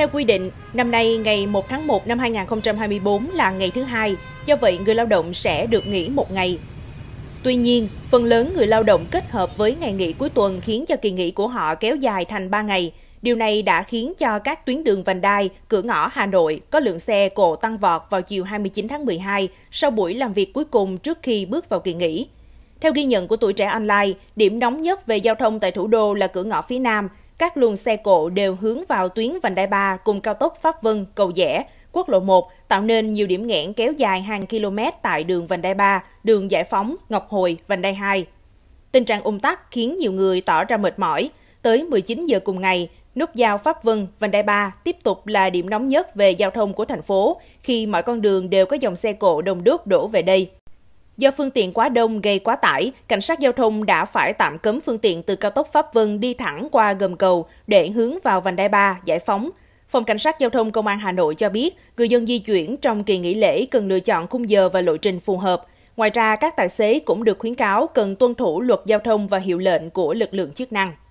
Theo quy định, năm nay ngày 1 tháng 1 năm 2024 là ngày thứ hai, do vậy người lao động sẽ được nghỉ một ngày. Tuy nhiên, phần lớn người lao động kết hợp với ngày nghỉ cuối tuần khiến cho kỳ nghỉ của họ kéo dài thành 3 ngày. Điều này đã khiến cho các tuyến đường vành đai, cửa ngõ Hà Nội có lượng xe cộ tăng vọt vào chiều 29 tháng 12 sau buổi làm việc cuối cùng trước khi bước vào kỳ nghỉ. Theo ghi nhận của tuổi trẻ online, điểm nóng nhất về giao thông tại thủ đô là cửa ngõ phía Nam, các luồng xe cộ đều hướng vào tuyến vành đai 3 cùng cao tốc Pháp Vân, Cầu Dẻ, quốc lộ 1, tạo nên nhiều điểm nghẽn kéo dài hàng km tại đường vành đai 3, đường Giải Phóng, Ngọc Hồi, vành đai 2. Tình trạng ung tắc khiến nhiều người tỏ ra mệt mỏi. Tới 19 giờ cùng ngày, nút giao Pháp Vân, vành đai 3 tiếp tục là điểm nóng nhất về giao thông của thành phố khi mọi con đường đều có dòng xe cộ đông đúc đổ về đây. Do phương tiện quá đông gây quá tải, cảnh sát giao thông đã phải tạm cấm phương tiện từ cao tốc Pháp Vân đi thẳng qua gầm cầu để hướng vào vành đai 3 giải phóng. Phòng Cảnh sát Giao thông Công an Hà Nội cho biết, người dân di chuyển trong kỳ nghỉ lễ cần lựa chọn khung giờ và lộ trình phù hợp. Ngoài ra, các tài xế cũng được khuyến cáo cần tuân thủ luật giao thông và hiệu lệnh của lực lượng chức năng.